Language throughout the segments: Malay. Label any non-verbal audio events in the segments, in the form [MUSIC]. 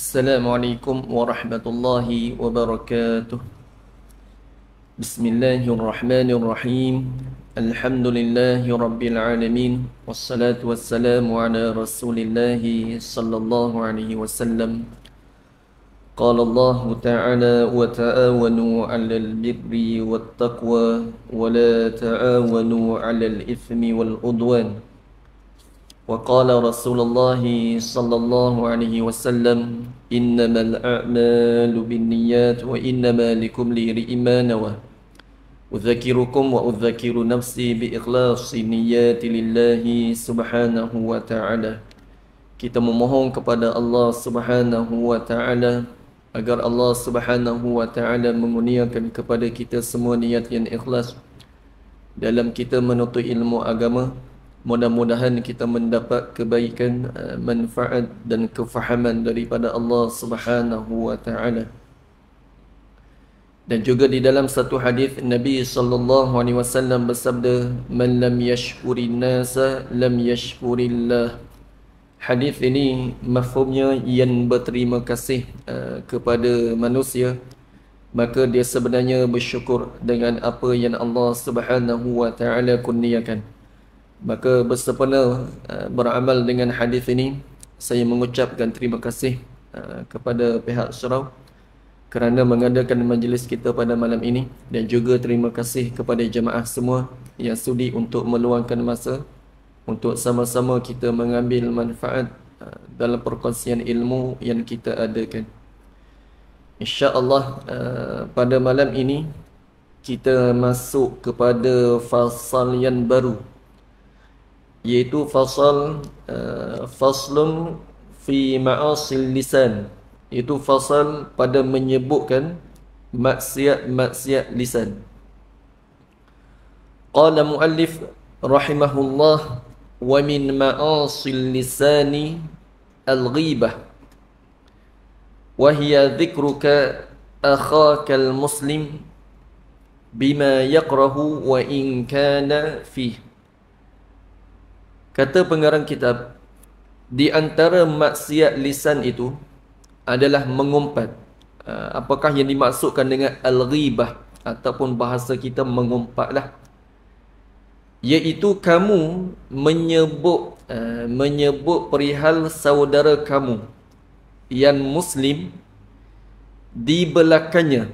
السلام عليكم ورحمة الله وبركاته بسم الله الرحمن الرحيم الحمد لله رب العالمين والصلاة والسلام على رسول الله صلى الله عليه وسلم قال الله تعالى وتعاونوا على البر والتقوى ولا تعاونوا على الإثم والعدوان وقال رسول الله صلى الله عليه وسلم إنما الأعمال بالنيات وإنما لكم لرئ ما نوى أذكركم وأذكر نفسي بإخلاص نياتي Subhanahu wa Taala. Kita memohon kepada Allah Subhanahu wa taala agar Allah Subhanahu wa taala menguniakan kepada kita semua niat yang ikhlas dalam kita menuntut ilmu agama Mudah-mudahan kita mendapat kebaikan, eh, manfaat dan kefahaman daripada Allah Subhanahu wa taala. Dan juga di dalam satu hadis Nabi sallallahu alaihi wasallam bersabda, "Man lam yashkuri nasa lam yashkurillah." Hadis ini mafhumnya yang berterima kasih eh, kepada manusia maka dia sebenarnya bersyukur dengan apa yang Allah Subhanahu wa taala kurniakan. Maka bersempena uh, eh, beramal dengan hadis ini Saya mengucapkan terima kasih uh, kepada pihak surau Kerana mengadakan majlis kita pada malam ini Dan juga terima kasih kepada jemaah semua Yang sudi untuk meluangkan masa Untuk sama-sama kita mengambil manfaat uh, Dalam perkongsian ilmu yang kita adakan InsyaAllah uh, pada malam ini Kita masuk kepada fasal yang baru iaitu fasal uh, faslun fi ma'asil lisan iaitu fasal pada menyebutkan maksiat-maksiat lisan qala muallif rahimahullah wa min ma'asil lisani al-ghibah wa hiya dhikruka akhaka al-muslim bima yakrahu wa in kana fihi Kata pengarang kitab Di antara maksiat lisan itu Adalah mengumpat ah, Apakah yang dimaksudkan dengan Al-ghibah Ataupun bahasa kita mengumpatlah Iaitu kamu menyebut ah, Menyebut perihal saudara kamu Yang Muslim Di belakangnya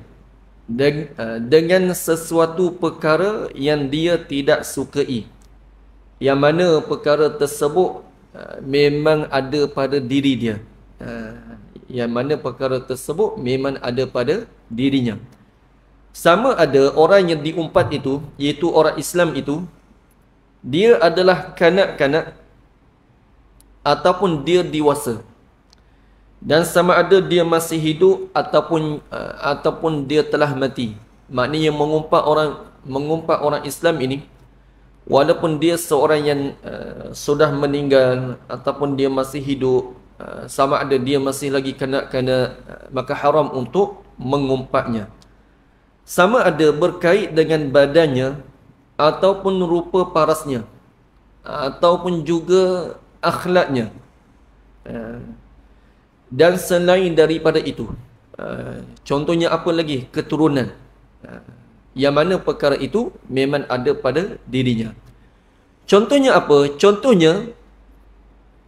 ah, Dengan sesuatu perkara yang dia tidak sukai yang mana perkara tersebut uh, memang ada pada diri dia uh, yang mana perkara tersebut memang ada pada dirinya sama ada orang yang diumpat itu iaitu orang Islam itu dia adalah kanak-kanak ataupun dia dewasa dan sama ada dia masih hidup ataupun uh, ataupun dia telah mati maknanya mengumpat orang mengumpat orang Islam ini walaupun dia seorang yang uh, sudah meninggal ataupun dia masih hidup uh, sama ada dia masih lagi kena kena uh, maka haram untuk mengumpatnya sama ada berkait dengan badannya ataupun rupa parasnya eh, ataupun juga akhlaknya uh, dan selain daripada itu uh, contohnya apa lagi keturunan uh, yang mana perkara itu memang ada pada dirinya. Contohnya apa? Contohnya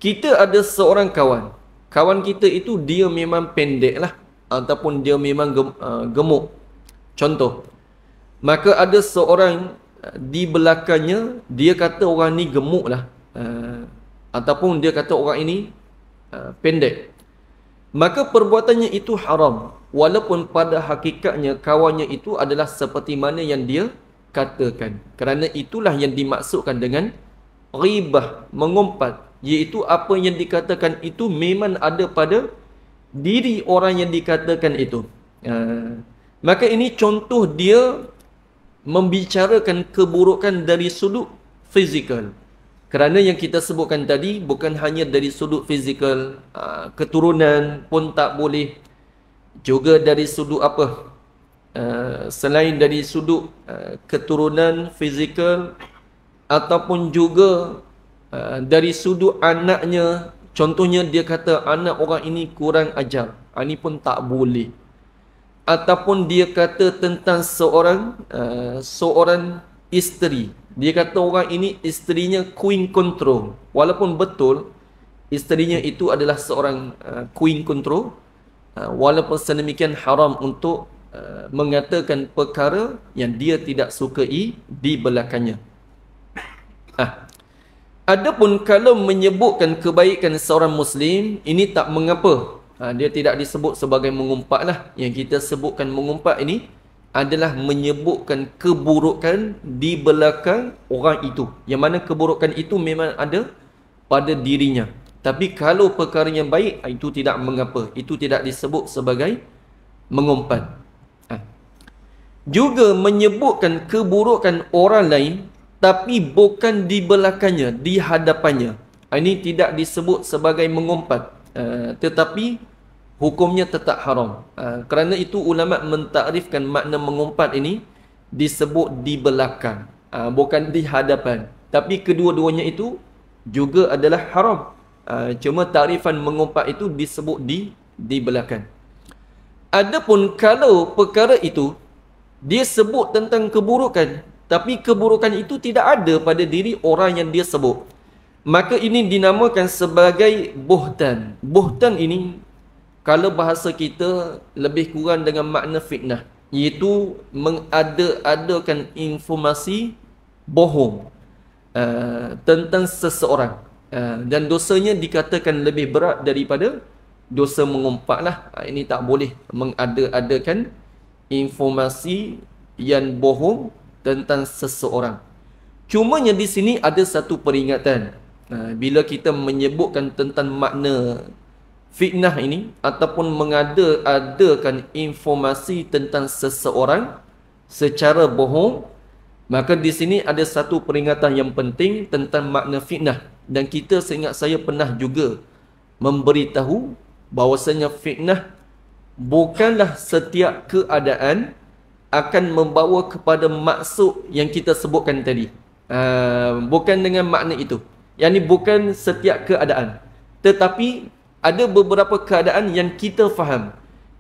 kita ada seorang kawan. Kawan kita itu dia memang pendek lah, ataupun dia memang uh, gemuk. Contoh. Maka ada seorang uh, di belakangnya dia kata orang ni lah, uh, ataupun dia kata orang ini pendek. Maka perbuatannya itu haram walaupun pada hakikatnya kawannya itu adalah seperti mana yang dia katakan kerana itulah yang dimaksudkan dengan ribah mengumpat iaitu apa yang dikatakan itu memang ada pada diri orang yang dikatakan itu uh, maka ini contoh dia membicarakan keburukan dari sudut fizikal kerana yang kita sebutkan tadi bukan hanya dari sudut fizikal ah, keturunan pun tak boleh juga dari sudut apa uh, selain dari sudut uh, keturunan fizikal ataupun juga uh, dari sudut anaknya contohnya dia kata anak orang ini kurang ajar ah, ini pun tak boleh ataupun dia kata tentang seorang uh, seorang isteri dia kata orang ini isterinya queen control walaupun betul isterinya itu adalah seorang uh, queen control Ha, walaupun sedemikian haram untuk ha, mengatakan perkara yang dia tidak sukai di belakangnya. Ah. Adapun kalau menyebutkan kebaikan seorang Muslim, ini tak mengapa. Dia tidak disebut sebagai mengumpat lah. Yang kita sebutkan mengumpat ini adalah menyebutkan keburukan di belakang orang itu. Yang mana keburukan itu memang ada pada dirinya. Tapi kalau perkara yang baik ah, itu tidak mengapa. Itu tidak disebut sebagai mengumpat. Ha. Juga menyebutkan keburukan orang lain tapi bukan di belakangnya, di hadapannya. Ha, ini tidak disebut sebagai mengumpat. Ha. Tetapi hukumnya tetap haram. Ha. Kerana itu ulama mentakrifkan makna mengumpat ini disebut di belakang. Ha. Bukan di hadapan. Tapi kedua-duanya itu juga adalah haram. Ah, cuma tarifan mengumpat itu disebut di di belakang. Adapun kalau perkara itu dia sebut tentang keburukan tapi keburukan itu tidak ada pada diri orang yang dia sebut. Maka ini dinamakan sebagai buhtan. Buhtan ini kalau bahasa kita lebih kurang dengan makna fitnah iaitu mengada-adakan informasi bohong uh, tentang seseorang. Ah, dan dosanya dikatakan lebih berat daripada dosa mengumpat lah. Ah, ini tak boleh mengada-adakan informasi yang bohong tentang seseorang. Cuma yang di sini ada satu peringatan. Ah, bila kita menyebutkan tentang makna fitnah ini ataupun mengada-adakan informasi tentang seseorang secara bohong, Maka di sini ada satu peringatan yang penting tentang makna fitnah dan kita seingat saya pernah juga memberitahu bahawasanya fitnah bukanlah setiap keadaan akan membawa kepada maksud yang kita sebutkan tadi. Uh, bukan dengan makna itu. Yang ini bukan setiap keadaan. Tetapi ada beberapa keadaan yang kita faham.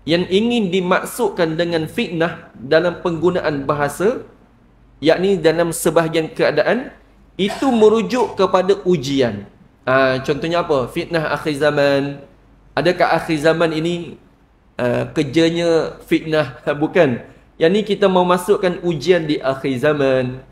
Yang ingin dimaksudkan dengan fitnah dalam penggunaan bahasa, yakni dalam sebahagian keadaan itu merujuk kepada ujian ha, contohnya apa fitnah akhir zaman adakah akhir zaman ini uh, kerjanya fitnah [LAUGHS] bukan yang ni kita mau masukkan ujian di akhir zaman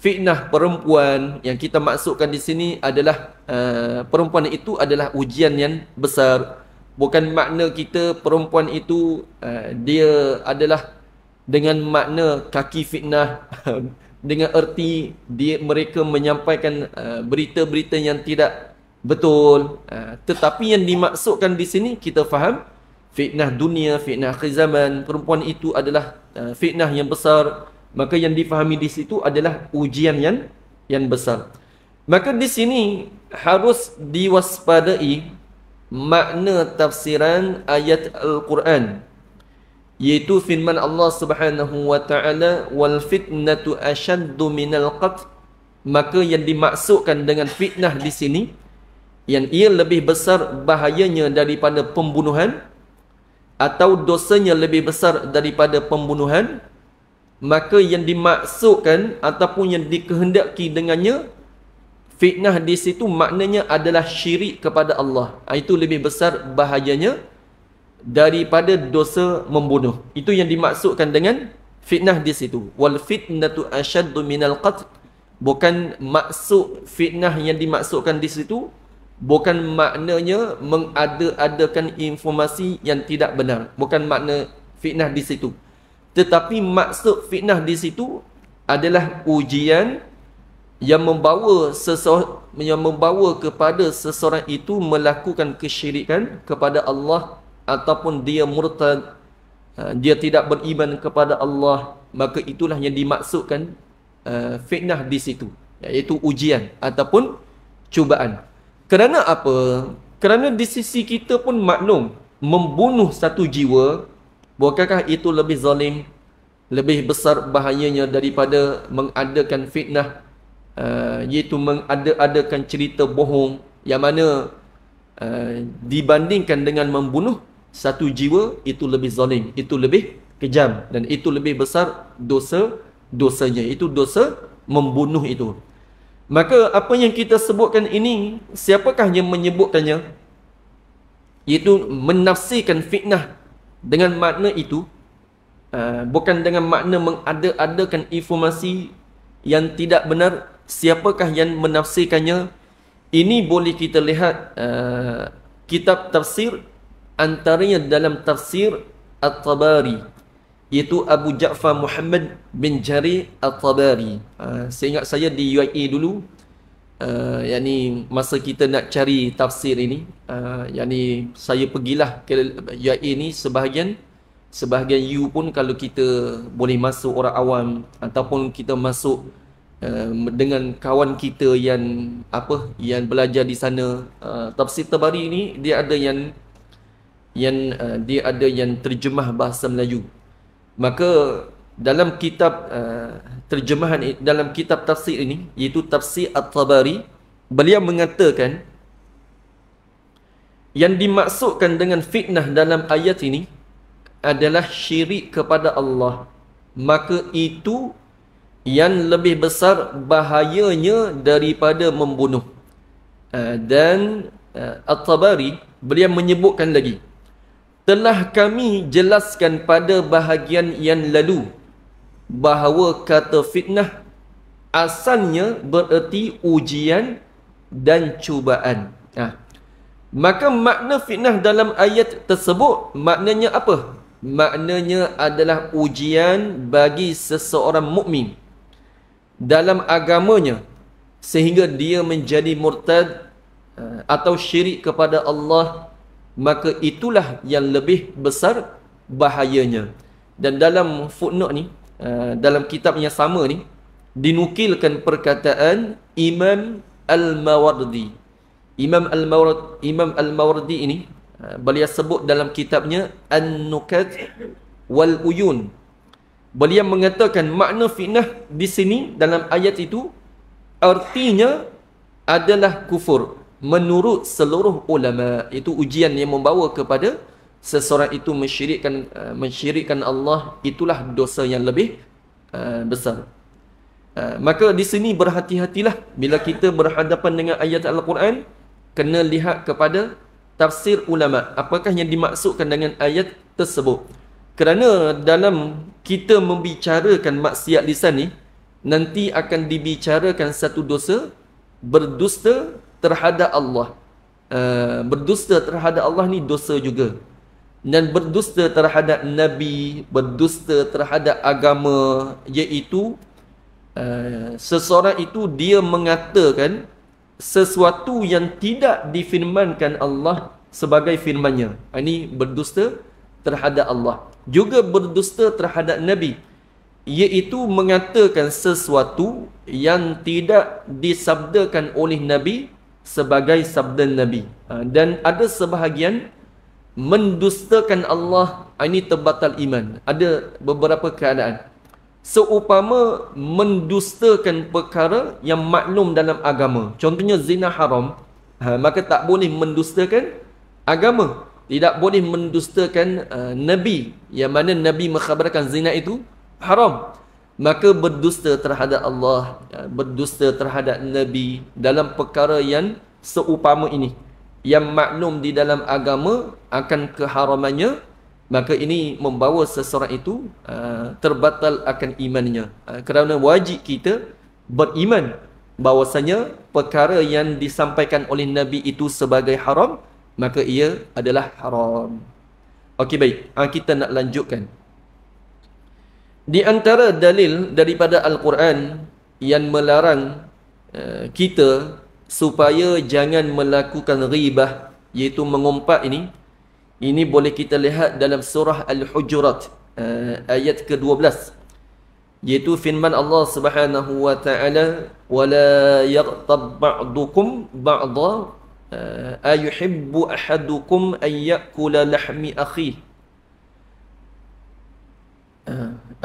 fitnah perempuan yang kita masukkan di sini adalah uh, perempuan itu adalah ujian yang besar bukan makna kita perempuan itu uh, dia adalah dengan makna kaki fitnah [LAUGHS] dengan erti dia mereka menyampaikan uh, berita-berita yang tidak betul uh, tetapi yang dimaksudkan di sini kita faham fitnah dunia fitnah akhir zaman perempuan itu adalah uh, fitnah yang besar maka yang difahami di situ adalah ujian yang yang besar maka di sini harus diwaspadai makna tafsiran ayat al-Quran yaitu firman Allah Subhanahu wa taala wal fitnatu ashaddu minal qatl maka yang dimaksudkan dengan fitnah di sini yang ia lebih besar bahayanya daripada pembunuhan atau dosanya lebih besar daripada pembunuhan maka yang dimaksudkan ataupun yang dikehendaki dengannya fitnah di situ maknanya adalah syirik kepada Allah ah, itu lebih besar bahayanya daripada dosa membunuh. Itu yang dimaksudkan dengan fitnah di situ. Wal fitnatu ashaddu minal qatl. Bukan maksud fitnah yang dimaksudkan di situ bukan maknanya mengada-adakan informasi yang tidak benar. Bukan makna fitnah di situ. Tetapi maksud fitnah di situ adalah ujian yang membawa yang membawa kepada seseorang itu melakukan kesyirikan kepada Allah ataupun dia murtad uh, dia tidak beriman kepada Allah maka itulah yang dimaksudkan uh, fitnah di situ iaitu ujian ataupun cubaan kerana apa kerana di sisi kita pun maklum membunuh satu jiwa bukankah itu lebih zalim lebih besar bahayanya daripada mengadakan fitnah uh, iaitu mengada-adakan cerita bohong yang mana uh, dibandingkan dengan membunuh satu jiwa itu lebih zalim, itu lebih kejam dan itu lebih besar dosa dosanya. Itu dosa membunuh itu. Maka apa yang kita sebutkan ini, siapakah yang menyebutkannya? Iaitu menafsirkan fitnah dengan makna itu uh, bukan dengan makna mengada-adakan informasi yang tidak benar siapakah yang menafsirkannya ini boleh kita lihat uh, kitab tafsir antaranya dalam tafsir At-Tabari iaitu Abu Ja'far Muhammad bin Jari At-Tabari. Uh, saya ingat saya di UAE dulu uh, ah, yakni masa kita nak cari tafsir ini uh, ah, yakni saya pergilah ke UAE ni sebahagian sebahagian you pun kalau kita boleh masuk orang awam ataupun kita masuk uh, dengan kawan kita yang apa yang belajar di sana uh, tafsir tabari ni dia ada yang yang uh, dia ada yang terjemah bahasa Melayu. Maka dalam kitab uh, terjemahan dalam kitab tafsir ini iaitu tafsir At-Tabari beliau mengatakan yang dimaksudkan dengan fitnah dalam ayat ini adalah syirik kepada Allah. Maka itu yang lebih besar bahayanya daripada membunuh. Uh, dan uh, At-Tabari beliau menyebutkan lagi telah kami jelaskan pada bahagian yang lalu bahawa kata fitnah asalnya bererti ujian dan cubaan. Ah. Maka makna fitnah dalam ayat tersebut maknanya apa? Maknanya adalah ujian bagi seseorang mukmin dalam agamanya sehingga dia menjadi murtad ah, atau syirik kepada Allah maka itulah yang lebih besar bahayanya. Dan dalam footnote ni, eh, dalam kitab yang sama ni, dinukilkan perkataan Imam Al-Mawardi. Imam Al-Mawardi Imam Al-Mawardi ini eh, beliau sebut dalam kitabnya An-Nukat wal Uyun. Beliau mengatakan makna fitnah di sini dalam ayat itu artinya adalah kufur menurut seluruh ulama itu ujian yang membawa kepada seseorang itu mensyirikkan uh, mensyirikkan Allah itulah dosa yang lebih uh, besar uh, maka di sini berhati-hatilah bila kita berhadapan dengan ayat al-Quran kena lihat kepada tafsir ulama apakah yang dimaksudkan dengan ayat tersebut kerana dalam kita membicarakan maksiat lisan ni nanti akan dibicarakan satu dosa berdusta terhadap Allah uh, berdusta terhadap Allah ni dosa juga dan berdusta terhadap nabi berdusta terhadap agama iaitu uh, seseorang itu dia mengatakan sesuatu yang tidak difirmankan Allah sebagai firman ha, ini berdusta terhadap Allah juga berdusta terhadap nabi iaitu mengatakan sesuatu yang tidak disabdakan oleh nabi sebagai sabda Nabi. Ha, dan ada sebahagian mendustakan Allah, ha, ini terbatal iman. Ada beberapa keadaan. Seupama mendustakan perkara yang maklum dalam agama. Contohnya zina haram, ha, maka tak boleh mendustakan agama. Tidak boleh mendustakan uh, Nabi yang mana Nabi mengkhabarkan zina itu haram maka berdusta terhadap Allah ya, berdusta terhadap nabi dalam perkara yang seupama ini yang maklum di dalam agama akan keharamannya maka ini membawa seseorang itu ya, terbatal akan imannya ya, kerana wajib kita beriman bahawasanya perkara yang disampaikan oleh nabi itu sebagai haram maka ia adalah haram okey baik ah, kita nak lanjutkan di antara dalil daripada Al-Quran yang melarang eh, kita supaya jangan melakukan ribah iaitu mengumpat ini ini boleh kita lihat dalam surah Al-Hujurat eh, ayat ke-12 iaitu firman Allah Subhanahu wa taala wala yaghtab ba'dukum ba'dha eh, ayuhibbu ahadukum an ya'kula lahmi akhihi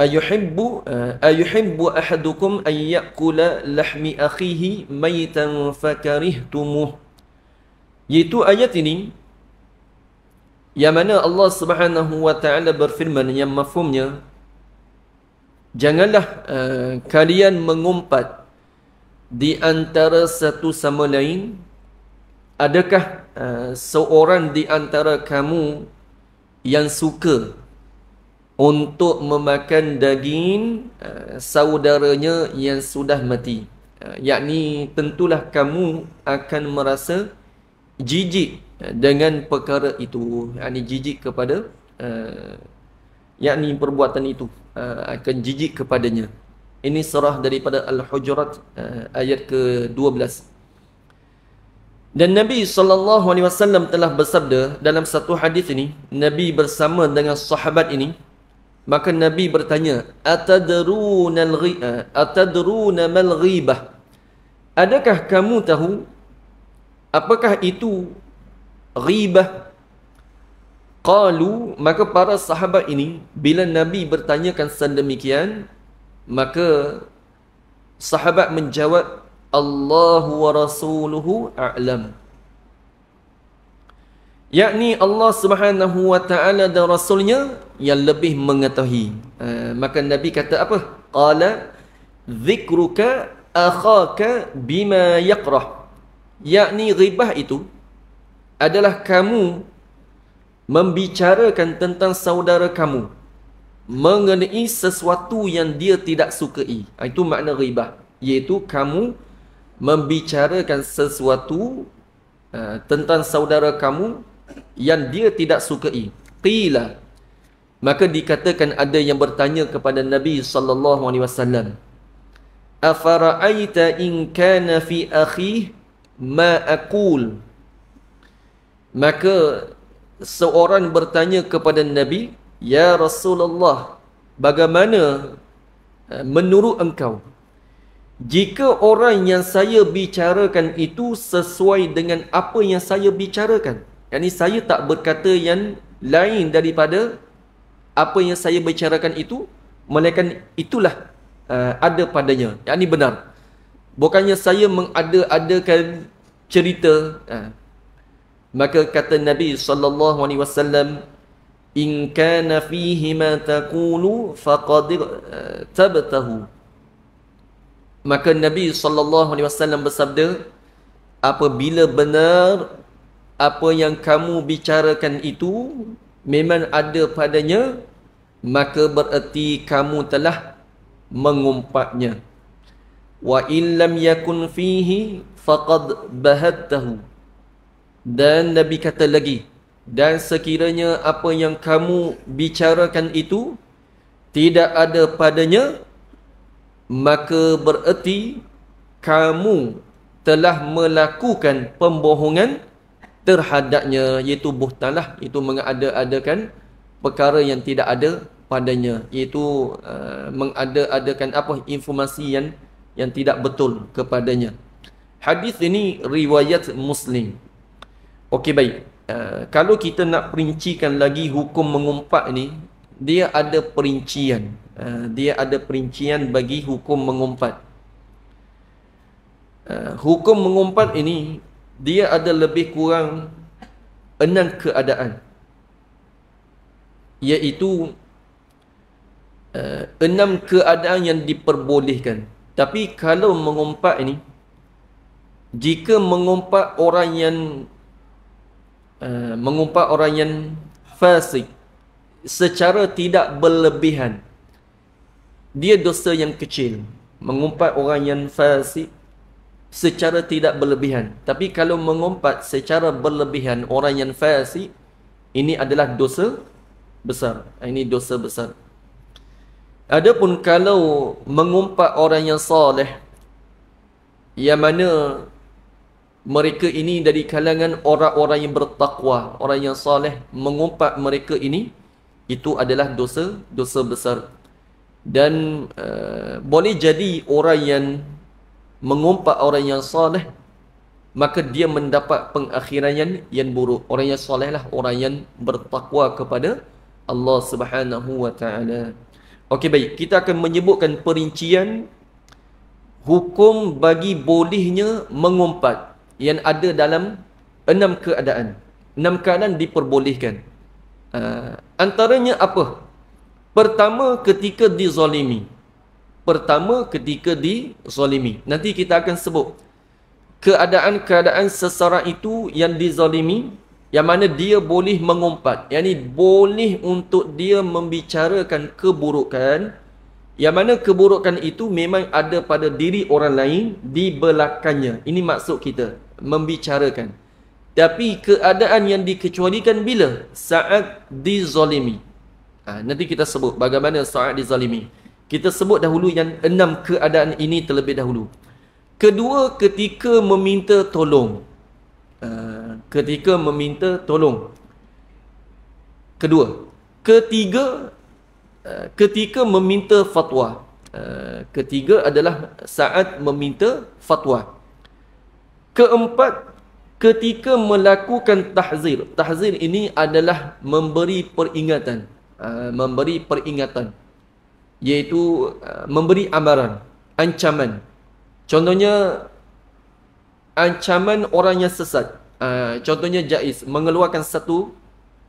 ayuhibbu eh, ayuhibbu ahadukum an yakula lahmi akhihi maytan fakarihtumuh Yaitu ayat ini yang mana Allah Subhanahu wa taala berfirman yang mafhumnya janganlah uh, kalian mengumpat di antara satu sama lain adakah uh, seorang di antara kamu yang suka untuk memakan daging eh, saudaranya yang sudah mati. Eh, yakni tentulah kamu akan merasa jijik eh, dengan perkara itu. Yakni jijik kepada uh, yakni perbuatan itu uh, akan jijik kepadanya. Ini serah daripada Al-Hujurat uh, ayat ke-12. Dan Nabi saw telah bersabda dalam satu hadis ini, Nabi bersama dengan sahabat ini Maka Nabi bertanya, "Atadruna al-ghiba? Eh, atadruna mal ghibah?" Adakah kamu tahu apakah itu ghibah? Qalu, maka para sahabat ini bila Nabi bertanyakan sedemikian, maka sahabat menjawab, "Allahu wa rasuluhu a'lam." yakni Allah Subhanahu wa taala dan rasulnya yang lebih mengetahui uh, maka nabi kata apa qala zikruka akhaka bima yaqrah yakni ghibah itu adalah kamu membicarakan tentang saudara kamu mengenai sesuatu yang dia tidak sukai ah, itu makna ghibah iaitu kamu membicarakan sesuatu uh, tentang saudara kamu yang dia tidak sukai. Qila. Maka dikatakan ada yang bertanya kepada Nabi sallallahu alaihi wasallam. Afara'aita in kana fi akhi ma aqul. Maka seorang bertanya kepada Nabi, "Ya Rasulullah, bagaimana eh, menurut engkau jika orang yang saya bicarakan itu sesuai dengan apa yang saya bicarakan?" Yang ini saya tak berkata yang lain daripada apa yang saya bicarakan itu melainkan itulah uh, ada padanya. Yang ini benar. Bukannya saya mengada-adakan cerita. Uh. Maka kata Nabi sallallahu alaihi wasallam in kana fihi ma taqulu faqad uh, tabtahu. Maka Nabi sallallahu alaihi wasallam bersabda apabila benar apa yang kamu bicarakan itu memang ada padanya maka bererti kamu telah mengumpatnya wa illam yakun fihi faqad bahattahu dan nabi kata lagi dan sekiranya apa yang kamu bicarakan itu tidak ada padanya maka bererti kamu telah melakukan pembohongan terhadapnya iaitu buhtalah itu mengada-adakan perkara yang tidak ada padanya iaitu uh, mengada-adakan apa informasi yang yang tidak betul kepadanya hadis ini riwayat muslim okey baik uh, kalau kita nak perincikan lagi hukum mengumpat ni dia ada perincian uh, dia ada perincian bagi hukum mengumpat uh, hukum mengumpat ini dia ada lebih kurang enam keadaan iaitu uh, enam keadaan yang diperbolehkan tapi kalau mengumpat ini jika mengumpat orang yang uh, mengumpat orang yang fasik secara tidak berlebihan dia dosa yang kecil mengumpat orang yang fasik secara tidak berlebihan. Tapi kalau mengumpat secara berlebihan orang yang fasik, ini adalah dosa besar. Ah, ini dosa besar. Adapun kalau mengumpat orang yang soleh, yang mana mereka ini dari kalangan orang-orang yang bertakwa, orang yang soleh mengumpat mereka ini, itu adalah dosa dosa besar. Dan uh, boleh jadi orang yang mengumpat orang yang soleh maka dia mendapat pengakhirannya yang buruk orang yang soleh lah orang yang bertakwa kepada Allah Subhanahu wa taala okey baik kita akan menyebutkan perincian hukum bagi bolehnya mengumpat yang ada dalam enam keadaan enam keadaan diperbolehkan uh, antaranya apa pertama ketika dizalimi pertama ketika zalimi. Nanti kita akan sebut keadaan-keadaan seseorang itu yang dizalimi yang mana dia boleh mengumpat, yakni boleh untuk dia membicarakan keburukan yang mana keburukan itu memang ada pada diri orang lain di belakangnya. Ini maksud kita membicarakan. Tapi keadaan yang dikecualikan bila saat dizalimi. Ha, nanti kita sebut bagaimana saat dizalimi. Kita sebut dahulu yang enam keadaan ini terlebih dahulu. Kedua, ketika meminta tolong. Uh, ketika meminta tolong. Kedua. Ketiga, uh, ketika meminta fatwa. Uh, ketiga adalah saat meminta fatwa. Keempat, ketika melakukan tahzir. Tahzir ini adalah memberi peringatan. Uh, memberi peringatan. Peringatan iaitu uh, memberi amaran, ancaman. Contohnya ancaman orang yang sesat. Uh, contohnya Jaiz mengeluarkan satu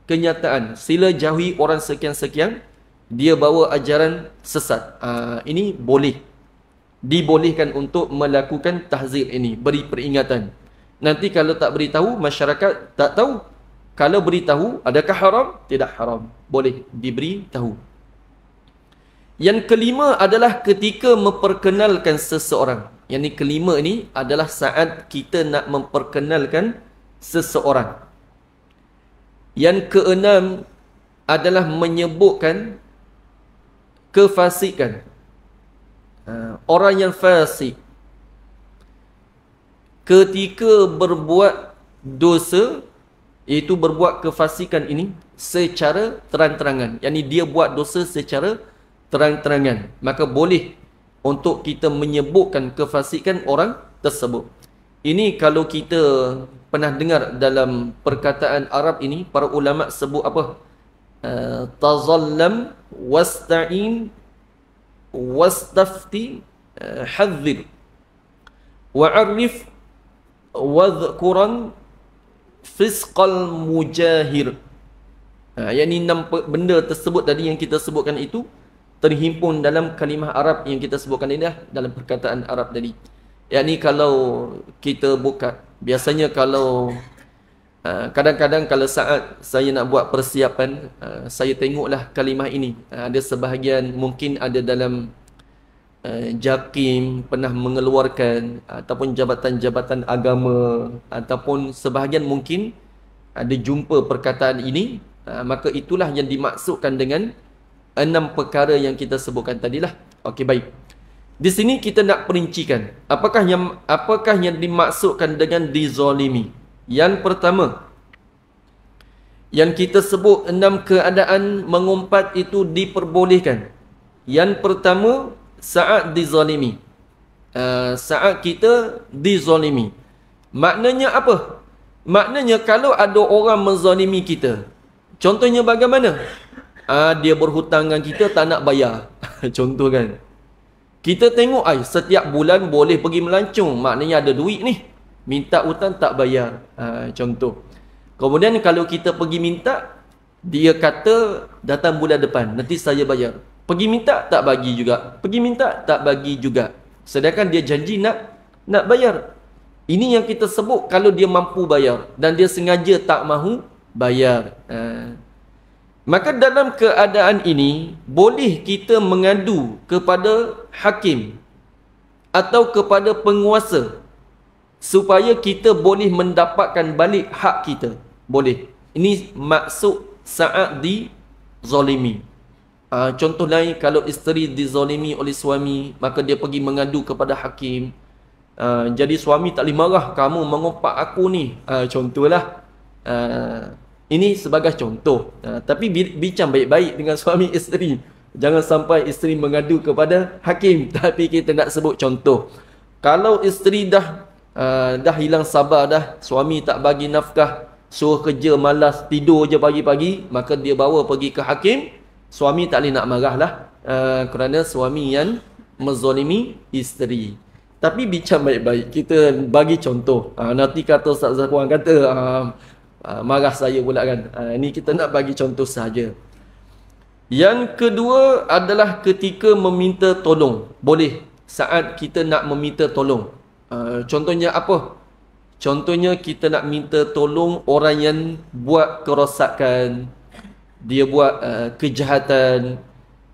kenyataan, sila jauhi orang sekian-sekian dia bawa ajaran sesat. Uh, ini boleh dibolehkan untuk melakukan tahzir ini, beri peringatan. Nanti kalau tak beritahu masyarakat tak tahu. Kalau beritahu adakah haram? Tidak haram. Boleh diberi tahu. Yang kelima adalah ketika memperkenalkan seseorang. Yang ini kelima ini adalah saat kita nak memperkenalkan seseorang. Yang keenam adalah menyebutkan kefasikan. Ha, orang yang fasik. Ketika berbuat dosa, iaitu berbuat kefasikan ini secara terang-terangan. Yang ni dia buat dosa secara terang terang-terangan maka boleh untuk kita menyebutkan kefasikan orang tersebut ini kalau kita pernah dengar dalam perkataan Arab ini para ulama sebut apa eh, tazallam wasta'in wastafti eh, hadzir wa'arif wadhkuran fisqal mujahir ha, yang ni enam benda tersebut tadi yang kita sebutkan itu terhimpun dalam kalimah Arab yang kita sebutkan ini lah, dalam perkataan Arab tadi. ini kalau kita buka, biasanya kalau uh, kadang-kadang kalau saat saya nak buat persiapan, uh, saya tengoklah kalimah ini. Uh, ada sebahagian mungkin ada dalam JAKIM pernah mengeluarkan ataupun jabatan-jabatan agama ataupun sebahagian mungkin ada jumpa perkataan ini, maka itulah yang dimaksudkan dengan enam perkara yang kita sebutkan tadilah. Okey baik. Di sini kita nak perincikan apakah yang apakah yang dimaksudkan dengan dizalimi. Yang pertama yang kita sebut enam keadaan mengumpat itu diperbolehkan. Yang pertama saat dizalimi. Uh, eh, saat kita dizalimi. Maknanya apa? Maknanya kalau ada orang menzalimi kita. Contohnya bagaimana? uh, dia berhutang dengan kita tak nak bayar. [LAUGHS] Contoh kan. Kita tengok ai setiap bulan boleh pergi melancung, maknanya ada duit ni. Minta hutang tak bayar. Uh, contoh. Kemudian kalau kita pergi minta dia kata datang bulan depan nanti saya bayar. Pergi minta tak bagi juga. Pergi minta tak bagi juga. Sedangkan dia janji nak nak bayar. Ini yang kita sebut kalau dia mampu bayar dan dia sengaja tak mahu bayar. Uh, Maka dalam keadaan ini boleh kita mengadu kepada hakim atau kepada penguasa supaya kita boleh mendapatkan balik hak kita. Boleh. Ini maksud saat dizalimi. Ah ha, contoh lain kalau isteri dizalimi oleh suami, maka dia pergi mengadu kepada hakim. Ha, jadi suami tak boleh marah kamu mengopak aku ni. Ah ha, contohlah. Ah ha, ini sebagai contoh. Ha, tapi bincang baik-baik dengan [LAUGHS] suami isteri. Jangan sampai isteri mengadu kepada hakim. [LAUGHS] Tapi kita nak sebut contoh. Kalau isteri dah uh, dah hilang sabar dah, suami tak bagi nafkah, suruh kerja malas, tidur je pagi-pagi, maka dia bawa pergi ke hakim, suami tak boleh nak marah lah. Uh, kerana suami yang menzalimi isteri. Tapi bincang baik-baik. Kita bagi contoh. Uh, nanti kata Ustaz Zahwan kata, uh, Ah, marah saya pula kan. Ini ah, kita nak bagi contoh saja. Yang kedua adalah ketika meminta tolong. Boleh. Saat kita nak meminta tolong. Ah, contohnya apa? Contohnya kita nak minta tolong orang yang buat kerosakan. Dia buat kejahatan.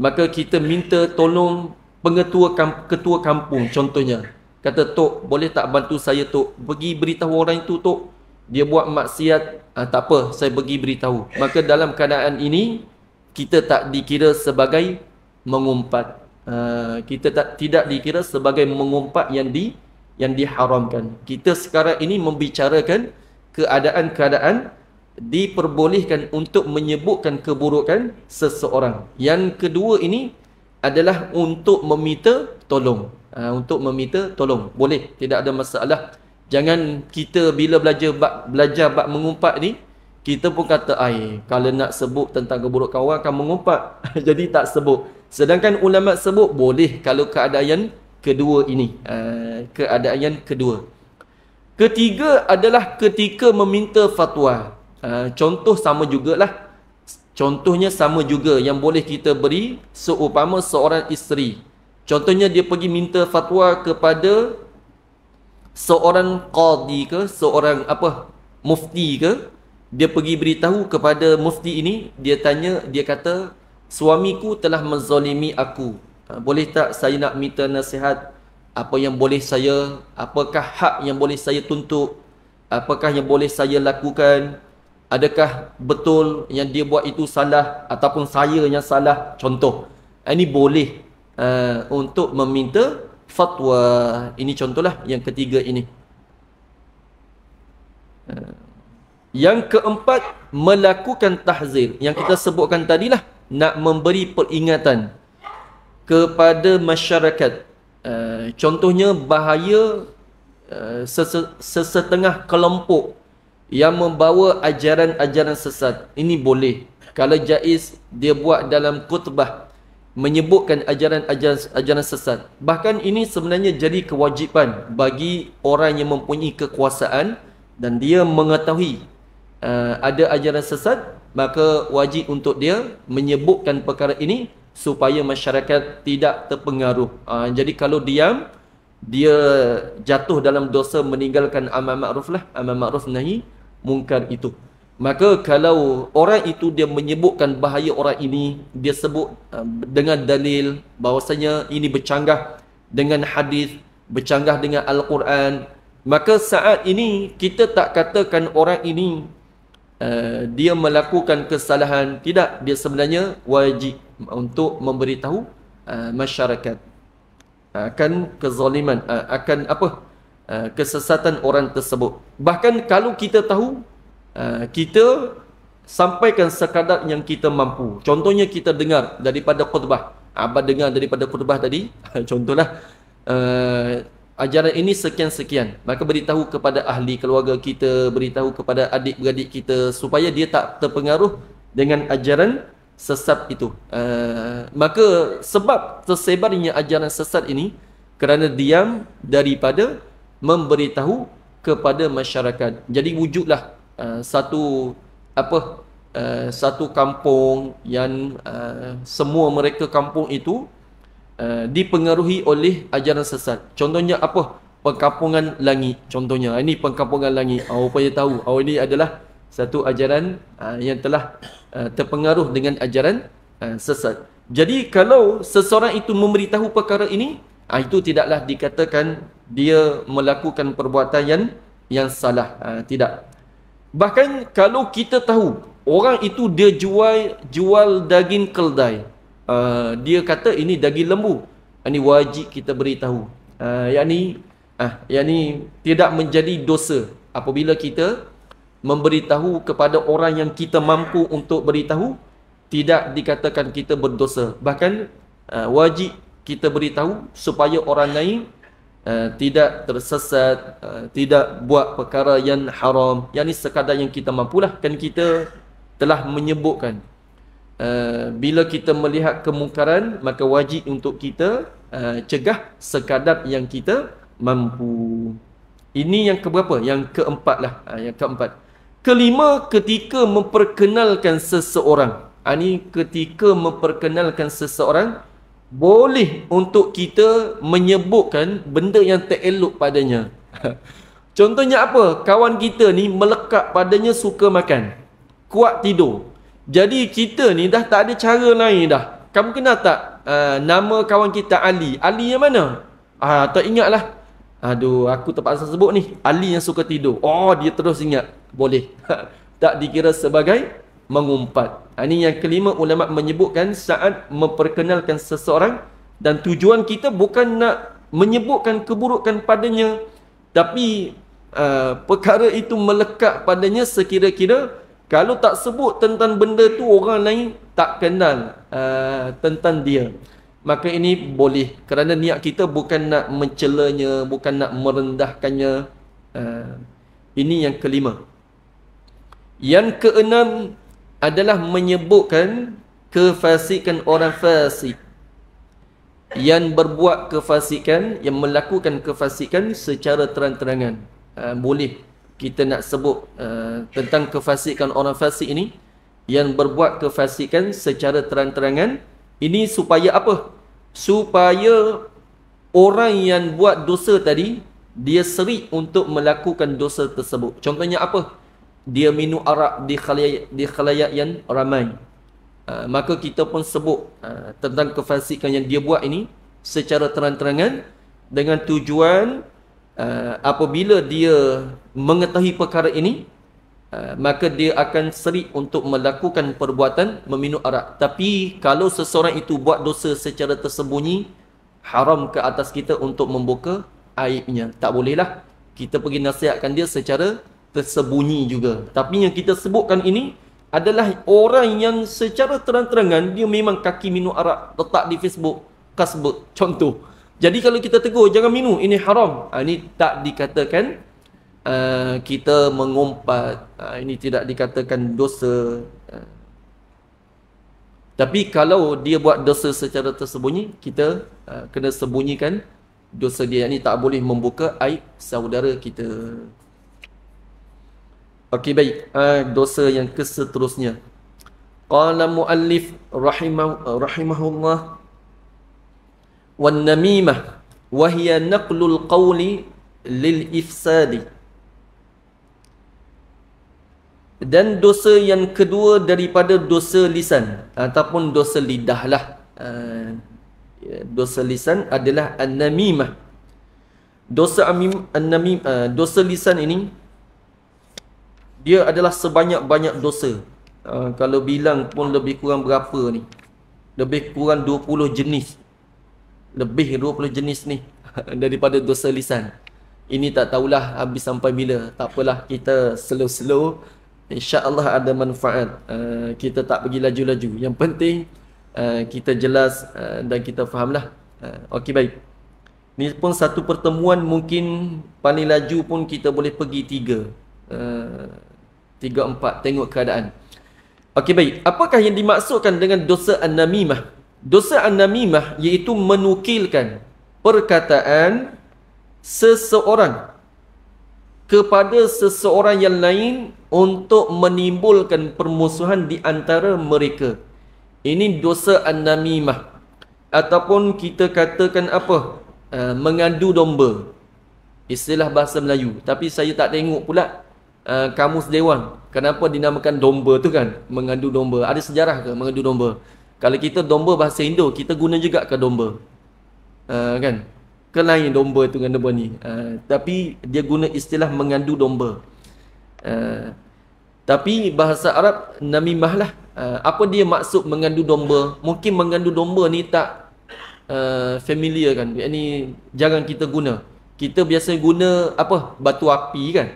Maka kita minta tolong pengetua ketua kampung contohnya. Kata, Tok, boleh tak bantu saya, Tok? Pergi beritahu orang itu, Tok dia buat maksiat ah, tak apa saya bagi beritahu maka dalam keadaan ini kita tak dikira sebagai mengumpat ah, kita tak tidak dikira sebagai mengumpat yang di yang diharamkan kita sekarang ini membicarakan keadaan-keadaan diperbolehkan untuk menyebutkan keburukan seseorang yang kedua ini adalah untuk meminta tolong ah, untuk meminta tolong boleh tidak ada masalah Jangan kita bila belajar bab belajar bab mengumpat ni kita pun kata ai kalau nak sebut tentang keburukan orang akan mengumpat [LAUGHS] jadi tak sebut. Sedangkan ulama sebut boleh kalau keadaan kedua ini. Eh, keadaan kedua. Ketiga adalah ketika meminta fatwa. Eh, contoh sama jugalah. Contohnya sama juga yang boleh kita beri seumpama seorang isteri. Contohnya dia pergi minta fatwa kepada seorang qadi ke seorang apa mufti ke dia pergi beritahu kepada mufti ini dia tanya dia kata suamiku telah menzalimi aku ha, boleh tak saya nak minta nasihat apa yang boleh saya apakah hak yang boleh saya tuntut apakah yang boleh saya lakukan adakah betul yang dia buat itu salah ataupun saya yang salah contoh ha, ini boleh uh, untuk meminta fatwa. Ini contohlah yang ketiga ini. Eh, yang keempat, melakukan tahzir. Yang kita sebutkan tadilah, nak memberi peringatan kepada masyarakat. Eh, contohnya bahaya eh, sesetengah kelompok yang membawa ajaran-ajaran sesat. Ini boleh. Kalau jais, dia buat dalam kutbah menyebutkan ajaran-ajaran ajaran sesat. Bahkan ini sebenarnya jadi kewajipan bagi orang yang mempunyai kekuasaan dan dia mengetahui uh, ada ajaran sesat, maka wajib untuk dia menyebutkan perkara ini supaya masyarakat tidak terpengaruh. Uh, jadi kalau diam, dia jatuh dalam dosa meninggalkan amal ma'ruf lah, amal ma'ruf nahi mungkar itu. Maka kalau orang itu dia menyebutkan bahaya orang ini, dia sebut um, dengan dalil bahawasanya ini bercanggah dengan hadis, bercanggah dengan Al-Quran. Maka saat ini kita tak katakan orang ini uh, dia melakukan kesalahan. Tidak, dia sebenarnya wajib untuk memberitahu uh, masyarakat akan kezaliman, uh, akan apa uh, kesesatan orang tersebut. Bahkan kalau kita tahu Eh, kita sampaikan sekadar yang kita mampu. Contohnya kita dengar daripada khutbah. Abah dengar daripada khutbah tadi. [LAUGHS] Contohlah uh, ajaran ini sekian-sekian. Maka beritahu kepada ahli keluarga kita, beritahu kepada adik-beradik kita supaya dia tak terpengaruh dengan ajaran sesat itu. Uh, maka sebab tersebarnya ajaran sesat ini kerana diam daripada memberitahu kepada masyarakat. Jadi wujudlah Uh, satu apa uh, satu kampung yang uh, semua mereka kampung itu uh, dipengaruhi oleh ajaran sesat. Contohnya apa? Pengkampungan langit. Contohnya ini pengkampungan langit. Awak payah tahu. Awak ah, ini adalah satu ajaran uh, yang telah uh, terpengaruh dengan ajaran uh, sesat. Jadi kalau seseorang itu memberitahu perkara ini, uh, itu tidaklah dikatakan dia melakukan perbuatan yang yang salah. Uh, tidak. Bahkan kalau kita tahu orang itu dia jual jual daging keldai. Uh, dia kata ini daging lembu. Ah, ini wajib kita beritahu. Uh, yang ah, uh, yang tidak menjadi dosa apabila kita memberitahu kepada orang yang kita mampu untuk beritahu tidak dikatakan kita berdosa. Bahkan wajib kita beritahu supaya orang lain Eh, tidak tersesat, uh, tidak buat perkara yang haram. Yang ni sekadar yang kita mampu lah. Kan kita telah menyebutkan. Uh, bila kita melihat kemungkaran, maka wajib untuk kita uh, cegah sekadar yang kita mampu. Ini yang keberapa? Yang keempat lah. Uh, yang keempat. Kelima, ketika memperkenalkan seseorang. Ah, ini ketika memperkenalkan seseorang. Ini ketika memperkenalkan seseorang boleh untuk kita menyebutkan benda yang tak elok padanya. [LAUGHS] Contohnya apa? Kawan kita ni melekat padanya suka makan. Kuat tidur. Jadi kita ni dah tak ada cara lain dah. Kamu kenal tak uh, nama kawan kita Ali? Ali yang mana? Ah, uh, tak ingatlah. Aduh, aku terpaksa sebut ni. Ali yang suka tidur. Oh, dia terus ingat. Boleh. [LAUGHS] tak dikira sebagai mengumpat. Ha, ini yang kelima ulama menyebutkan saat memperkenalkan seseorang dan tujuan kita bukan nak menyebutkan keburukan padanya tapi uh, perkara itu melekat padanya sekira-kira kalau tak sebut tentang benda tu orang lain tak kenal uh, tentang dia. Maka ini boleh kerana niat kita bukan nak mencelanya, bukan nak merendahkannya. Uh, ini yang kelima. Yang keenam adalah menyebutkan kefasikan orang fasik yang berbuat kefasikan yang melakukan kefasikan secara terang-terangan uh, boleh kita nak sebut uh, tentang kefasikan orang fasik ini yang berbuat kefasikan secara terang-terangan ini supaya apa supaya orang yang buat dosa tadi dia serik untuk melakukan dosa tersebut contohnya apa dia minum arak di khalayak di khalayak yang ramai uh, maka kita pun sebut uh, tentang kefasikan yang dia buat ini secara terang-terangan dengan tujuan uh, apabila dia mengetahui perkara ini uh, maka dia akan serik untuk melakukan perbuatan meminum arak tapi kalau seseorang itu buat dosa secara tersembunyi haram ke atas kita untuk membuka aibnya tak bolehlah kita pergi nasihatkan dia secara tersembunyi juga. Tapi yang kita sebutkan ini adalah orang yang secara terang-terangan dia memang kaki minum arak letak di Facebook kasbut contoh. Jadi kalau kita tegur jangan minum ini haram. Ha, ini tak dikatakan uh, kita mengumpat. Ha, ini tidak dikatakan dosa. Ha. Tapi kalau dia buat dosa secara tersembunyi, kita uh, kena sembunyikan dosa dia. Ini tak boleh membuka aib saudara kita. Okey baik. Uh, dosa yang keseterusnya. Qala muallif rahimah, rahimahullah wan namimah wa hiya naqlul qawli lil ifsad. Dan dosa yang kedua daripada dosa lisan ataupun dosa lidah lah. Ah, ya, dosa lisan adalah an-namimah. Dosa amim, an-namim, ah, dosa lisan ini dia adalah sebanyak-banyak dosa. Uh, kalau bilang pun lebih kurang berapa ni? Lebih kurang 20 jenis. Lebih 20 jenis ni [LAUGHS] daripada dosa lisan. Ini tak tahulah habis sampai bila. Tak apalah kita slow-slow. InsyaAllah ada manfaat. Uh, kita tak pergi laju-laju. Yang penting uh, kita jelas uh, dan kita fahamlah. Uh, Okey baik. Ini pun satu pertemuan mungkin paling laju pun kita boleh pergi tiga. Tiga empat tengok keadaan. Okey baik. Apakah yang dimaksudkan dengan dosa an-namimah? Dosa an-namimah iaitu menukilkan perkataan seseorang kepada seseorang yang lain untuk menimbulkan permusuhan di antara mereka. Ini dosa an-namimah. Ataupun kita katakan apa? Eh, mengadu domba. Istilah bahasa Melayu. Tapi saya tak tengok pula Eh, kamus dewan. Kenapa dinamakan domba tu kan? Mengadu domba. Ada sejarah ke mengadu domba? Kalau kita domba bahasa Indo kita guna juga ke domba. Uh, kan? Kenanya domba tu dengan domba ni. Uh, eh, tapi dia guna istilah mengadu domba. Uh, tapi bahasa Arab namimah lah. Uh, apa dia maksud mengandu domba? Mungkin mengandu domba ni tak uh, familiar kan. Ini jangan kita guna. Kita biasa guna apa? Batu api kan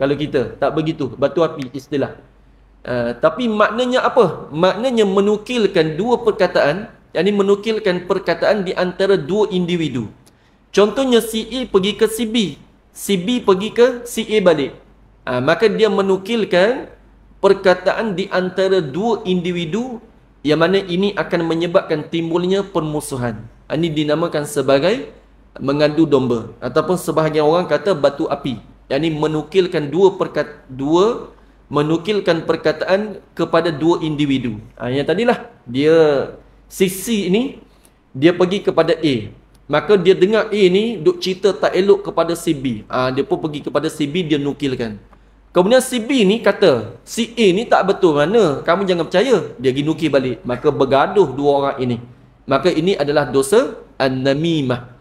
kalau kita tak begitu batu api istilah uh, tapi maknanya apa maknanya menukilkan dua perkataan yakni menukilkan perkataan di antara dua individu contohnya si A pergi ke si B si B pergi ke si A balik uh, maka dia menukilkan perkataan di antara dua individu yang mana ini akan menyebabkan timbulnya permusuhan ah, ini dinamakan sebagai mengadu domba ataupun sebahagian orang kata batu api ini menukilkan dua perkata dua menukilkan perkataan kepada dua individu. Ha, yang tadilah dia sisi ini dia pergi kepada A. Maka dia dengar A ini duk cerita tak elok kepada si B. Ha, dia pun pergi kepada si B dia nukilkan. Kemudian si B ini kata, si A ni tak betul mana, kamu jangan percaya. Dia pergi nukil balik. Maka bergaduh dua orang ini. Maka ini adalah dosa an-namimah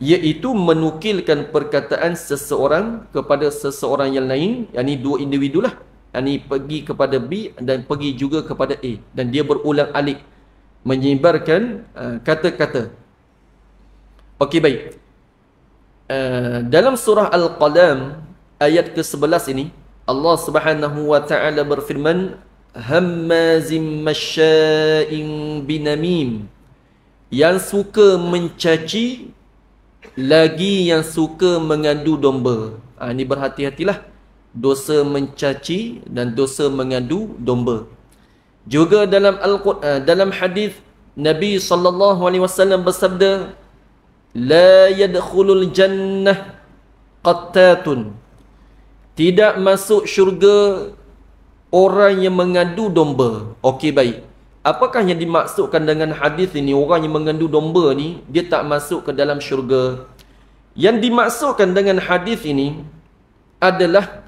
iaitu menukilkan perkataan seseorang kepada seseorang yang lain yang ni dua individu lah yang ni pergi kepada B dan pergi juga kepada A dan dia berulang alik menyebarkan eh, kata-kata uh, Okey baik uh, dalam surah Al-Qalam ayat ke-11 ini Allah subhanahu wa ta'ala berfirman hammazim masya'in binamim yang suka mencaci lagi yang suka mengadu domba ha, Ini berhati-hatilah Dosa mencaci dan dosa mengadu domba Juga dalam Al-Quran ah, Dalam hadis Nabi SAW bersabda La yadkhulul jannah qattatun Tidak masuk syurga Orang yang mengadu domba Okey baik Apakah yang dimaksudkan dengan hadis ini orang yang mengandu domba ni dia tak masuk ke dalam syurga? Yang dimaksudkan dengan hadis ini adalah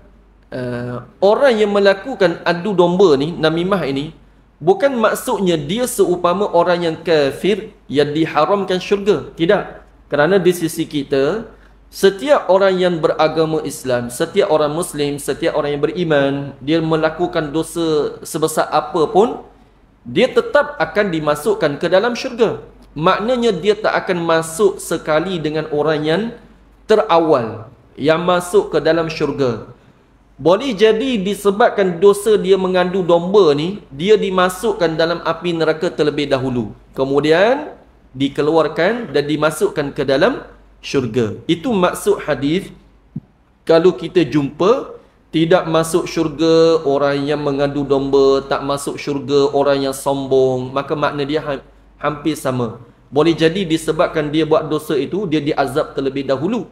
uh, orang yang melakukan adu domba ni namimah ini bukan maksudnya dia seumpama orang yang kafir yang diharamkan syurga. Tidak. Kerana di sisi kita setiap orang yang beragama Islam, setiap orang muslim, setiap orang yang beriman, dia melakukan dosa sebesar apa pun dia tetap akan dimasukkan ke dalam syurga. Maknanya dia tak akan masuk sekali dengan orang yang terawal yang masuk ke dalam syurga. Boleh jadi disebabkan dosa dia mengandu domba ni, dia dimasukkan dalam api neraka terlebih dahulu. Kemudian dikeluarkan dan dimasukkan ke dalam syurga. Itu maksud hadis kalau kita jumpa tidak masuk syurga orang yang mengadu domba, tak masuk syurga orang yang sombong. Maka makna dia ha- hampir sama. Boleh jadi disebabkan dia buat dosa itu, dia diazab terlebih dahulu.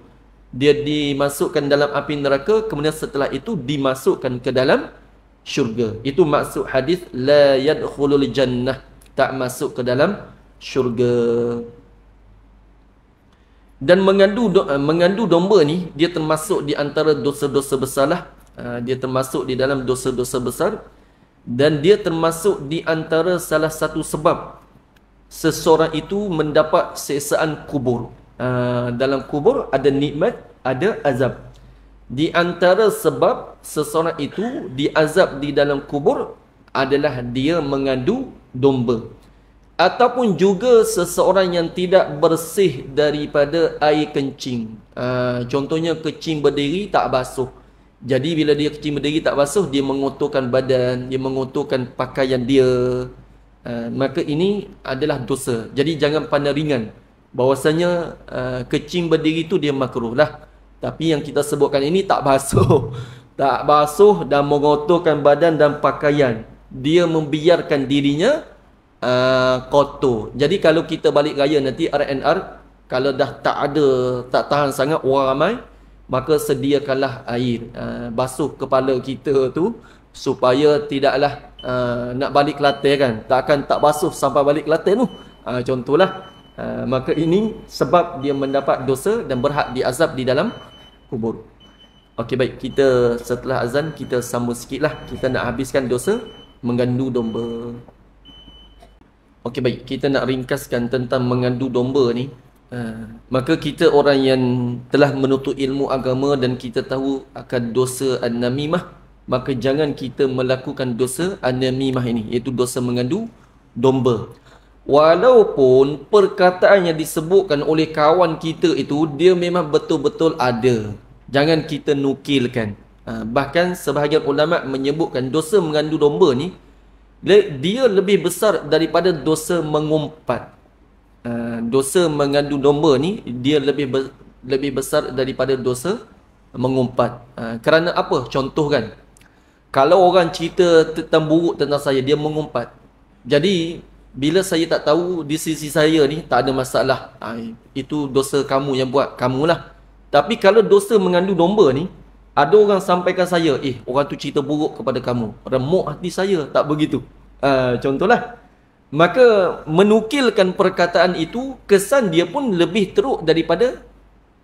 Dia dimasukkan dalam api neraka, kemudian setelah itu dimasukkan ke dalam syurga. Itu maksud hadis la yadkhulul jannah, tak masuk ke dalam syurga. Dan mengandu do- mengandu domba ni dia termasuk di antara dosa-dosa besarlah Eh, dia termasuk di dalam dosa-dosa besar dan dia termasuk di antara salah satu sebab seseorang itu mendapat seksaan kubur. Uh, dalam kubur ada nikmat, ada azab. Di antara sebab seseorang itu diazab di dalam kubur adalah dia mengadu domba. Ataupun juga seseorang yang tidak bersih daripada air kencing. Uh, contohnya kencing berdiri tak basuh. Jadi bila dia cuci berdiri tak basuh, dia mengotorkan badan, dia mengotorkan pakaian dia. Uh, maka ini adalah dosa. Jadi jangan pandang ringan. Bahawasanya uh, kecing berdiri itu dia makruh lah. Tapi yang kita sebutkan ini tak basuh. [LAUGHS] tak basuh dan mengotorkan badan dan pakaian. Dia membiarkan dirinya uh, kotor. Jadi kalau kita balik raya nanti RNR, kalau dah tak ada, tak tahan sangat orang ramai, maka sediakanlah air uh, basuh kepala kita tu supaya tidaklah uh, nak balik Kelantan kan tak tak basuh sampai balik Kelantan tu uh, contohlah uh, maka ini sebab dia mendapat dosa dan berhak diazab di dalam kubur Okey baik kita setelah azan kita sambung lah kita nak habiskan dosa mengandu domba Okey baik kita nak ringkaskan tentang mengandu domba ni Ah. maka kita orang yang telah menutup ilmu agama dan kita tahu akan dosa an-namimah maka jangan kita melakukan dosa an-namimah ini iaitu dosa mengandu domba walaupun perkataan yang disebutkan oleh kawan kita itu dia memang betul-betul ada jangan kita nukilkan ah, bahkan sebahagian ulama menyebutkan dosa mengandu domba ni dia lebih besar daripada dosa mengumpat Eh, dosa mengadu domba ni dia lebih ber, lebih besar daripada dosa mengumpat. Uh, kerana apa? Contoh kan. Kalau orang cerita tentang buruk tentang saya, dia mengumpat. Jadi bila saya tak tahu di sisi saya ni tak ada masalah. Uh, itu dosa kamu yang buat, kamulah. Tapi kalau dosa mengandung domba ni, ada orang sampaikan saya, eh orang tu cerita buruk kepada kamu. Remuk hati saya, tak begitu. Uh, contohlah maka menukilkan perkataan itu kesan dia pun lebih teruk daripada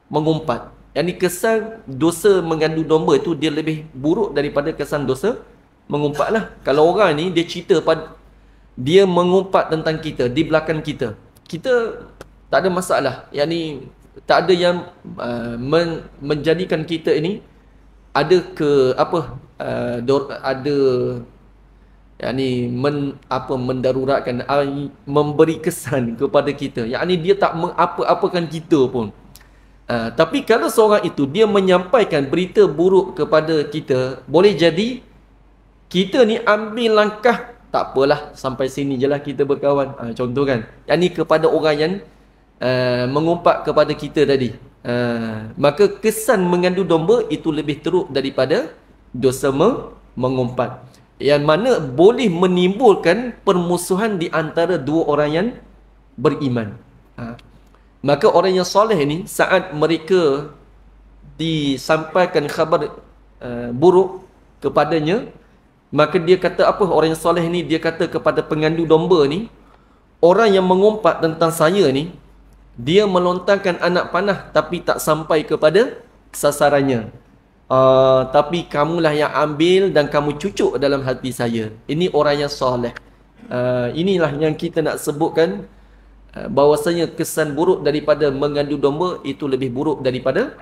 mengumpat yang kesan dosa mengandung domba itu dia lebih buruk daripada kesan dosa mengumpat lah kalau orang ni dia cerita pada dia mengumpat tentang kita di belakang kita kita tak ada masalah yang ni tak ada yang uh, men, menjadikan kita ini ada ke apa uh, do, ada yakni men apa mendaruratkan memberi kesan kepada kita Yang yakni dia tak mengapa-apakan kita pun uh, tapi kalau seorang itu dia menyampaikan berita buruk kepada kita boleh jadi kita ni ambil langkah tak apalah sampai sini jelah kita berkawan uh, contoh kan Yang yakni kepada orang yang uh, mengumpat kepada kita tadi uh, maka kesan mengandu domba itu lebih teruk daripada dosa mengumpat yang mana boleh menimbulkan permusuhan di antara dua orang yang beriman. Ha. Maka orang yang soleh ini saat mereka disampaikan khabar uh, buruk kepadanya, maka dia kata apa orang yang soleh ini dia kata kepada pengandu domba ni, orang yang mengumpat tentang saya ni, dia melontarkan anak panah tapi tak sampai kepada sasarannya. Uh, tapi kamulah yang ambil dan kamu cucuk dalam hati saya. Ini orang yang soleh. Uh, inilah yang kita nak sebutkan uh, bahawasanya kesan buruk daripada mengandu domba itu lebih buruk daripada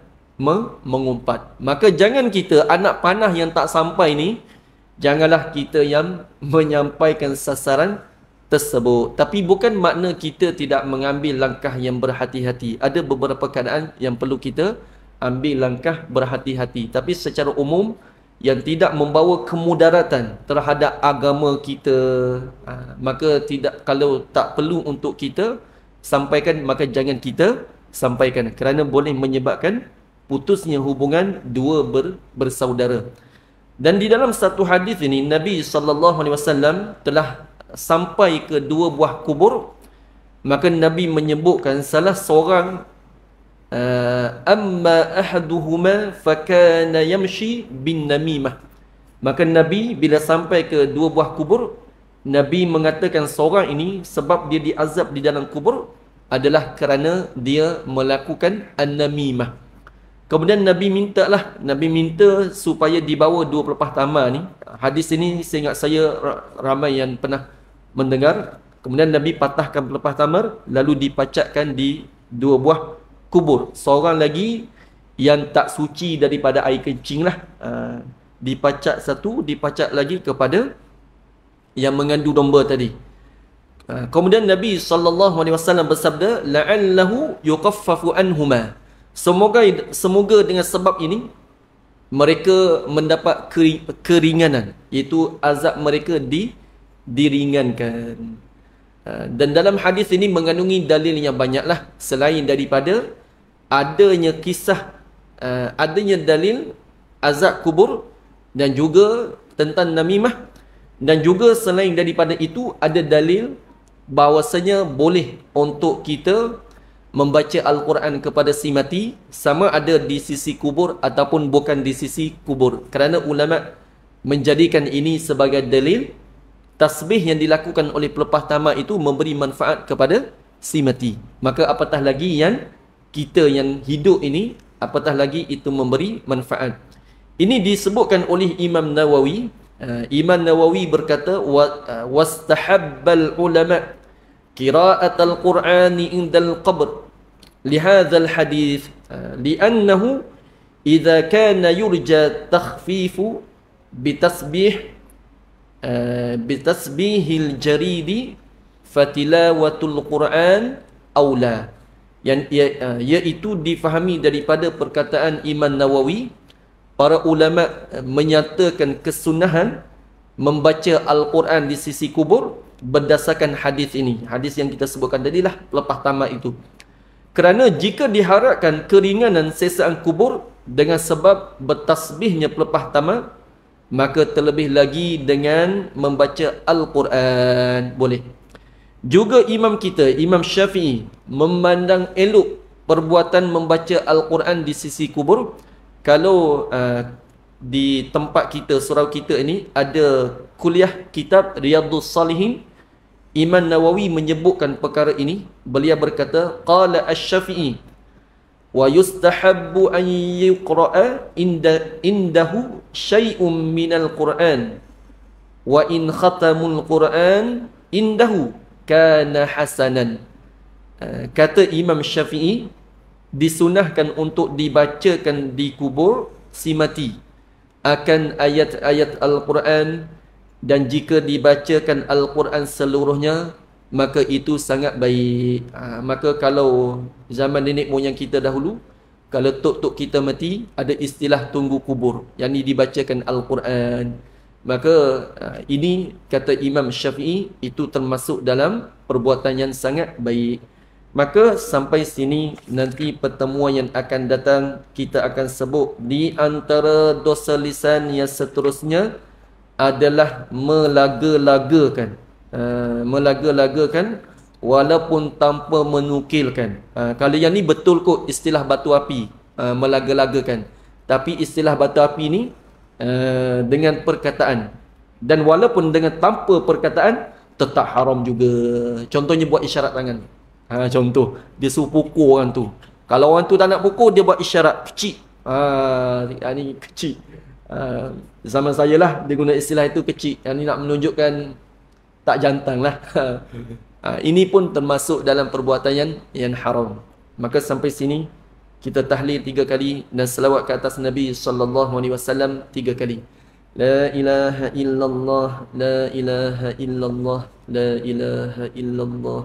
mengumpat. Maka jangan kita anak panah yang tak sampai ni janganlah kita yang menyampaikan sasaran tersebut. Tapi bukan makna kita tidak mengambil langkah yang berhati-hati. Ada beberapa keadaan yang perlu kita ambil langkah berhati-hati tapi secara umum yang tidak membawa kemudaratan terhadap agama kita ha, maka tidak kalau tak perlu untuk kita sampaikan maka jangan kita sampaikan kerana boleh menyebabkan putusnya hubungan dua ber, bersaudara dan di dalam satu hadis ini Nabi sallallahu alaihi wasallam telah sampai ke dua buah kubur maka Nabi menyebutkan salah seorang Eh, amma ahaduhuma fakana yamshi bin namimah maka nabi bila sampai ke dua buah kubur nabi mengatakan seorang ini sebab dia diazab di dalam kubur adalah kerana dia melakukan an kemudian nabi mintalah nabi minta supaya dibawa dua pelepah tamar ni hadis ini seingat saya ramai yang pernah mendengar kemudian nabi patahkan pelepah tamar lalu dipacatkan di dua buah kubur. Seorang lagi yang tak suci daripada air kencing lah. Uh, dipacat satu, dipacat lagi kepada yang mengandu domba tadi. Uh, kemudian Nabi sallallahu alaihi wasallam bersabda la'allahu yuqaffafu anhuma. Semoga semoga dengan sebab ini mereka mendapat keringanan iaitu azab mereka di diringankan. Ah, dan dalam hadis ini mengandungi dalil yang banyaklah selain daripada adanya kisah uh, adanya dalil azab kubur dan juga tentang namimah dan juga selain daripada itu ada dalil bahawasanya boleh untuk kita membaca al-Quran kepada si mati sama ada di sisi kubur ataupun bukan di sisi kubur kerana ulama menjadikan ini sebagai dalil tasbih yang dilakukan oleh pelepas tamak itu memberi manfaat kepada si mati maka apatah lagi yang kita yang hidup ini apatah lagi itu memberi manfaat ini disebutkan oleh Imam Nawawi uh, Imam Nawawi berkata uh, wastahabbal ulama qira'at al-Quran inda qabr li hadha al-hadith uh, li'annahu idza kana yurja takhfifu bitasbih uh, bitasbihil jaridi fatilawatul quran aula yang ia, uh, iaitu difahami daripada perkataan Imam Nawawi para ulama uh, menyatakan kesunahan membaca al-Quran di sisi kubur berdasarkan hadis ini hadis yang kita sebutkan tadilah lepas tamat itu kerana jika diharapkan keringanan sesaan kubur dengan sebab bertasbihnya pelepah tamat maka terlebih lagi dengan membaca al-Quran boleh juga imam kita, Imam Syafi'i memandang elok perbuatan membaca Al-Quran di sisi kubur. Kalau uh, di tempat kita, surau kita ini ada kuliah kitab Riyadus Salihin, Imam Nawawi menyebutkan perkara ini. Beliau berkata, Qala Al-Syafi'i wa yustahabbu an yuqra'a inda, indahu syai'un minal Quran wa in khatamul Quran indahu kana hasanan eh, kata Imam Syafi'i disunahkan untuk dibacakan di kubur si mati akan ayat-ayat Al-Quran dan jika dibacakan Al-Quran seluruhnya maka itu sangat baik ha, maka kalau zaman nenek moyang kita dahulu kalau tok-tok kita mati ada istilah tunggu kubur yang ini dibacakan Al-Quran Maka eh, ini kata Imam Syafi'i itu termasuk dalam perbuatan yang sangat baik. Maka sampai sini nanti pertemuan yang akan datang kita akan sebut di antara dosa lisan yang seterusnya adalah melaga-lagakan. Uh, melaga-lagakan walaupun tanpa menukilkan. Uh, kalau yang ni betul kot istilah batu api. Uh, melaga-lagakan. Tapi istilah batu api ni Eh, dengan perkataan dan walaupun dengan tanpa perkataan tetap haram juga contohnya buat isyarat tangan ha, contoh dia suruh pukul orang tu kalau orang tu tak nak pukul dia buat isyarat kecil ha, ini ha, kecil ha, zaman saya lah dia guna istilah itu kecil yang ini nak menunjukkan tak jantang lah [LAUGHS] ha, ha, ini pun termasuk dalam perbuatan yang, yang haram maka sampai sini kita tahlil tiga kali dan selawat ke atas Nabi sallallahu alaihi wasallam tiga kali. La ilaha illallah, la ilaha illallah, la ilaha illallah.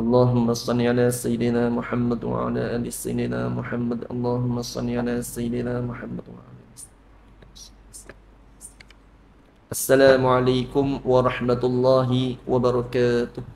Allahumma salli ala sayyidina Muhammad wa ala ali sayyidina Muhammad. Allahumma salli ala sayyidina Muhammad wa ala ali. Assalamualaikum warahmatullahi wabarakatuh.